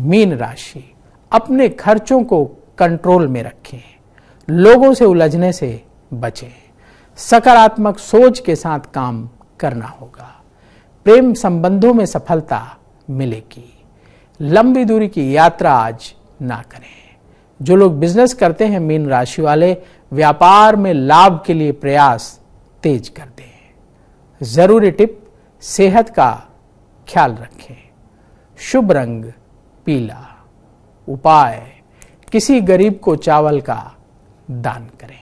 mean राशि अपने खर्चों को कंट्रोल में रखें लोगों से उलझने से बचें सकारात्मक सोच के साथ काम करना होगा प्रेम संबंधों में सफलता मिलेगी लंबी दूरी की यात्रा आज ना करें जो लोग बिजनेस करते हैं मीन राशि वाले व्यापार में लाभ के लिए प्रयास तेज कर दें जरूरी टिप सेहत का ख्याल रखें शुभ रंग पीला उपाय किसी गरीब को चावल का दान करें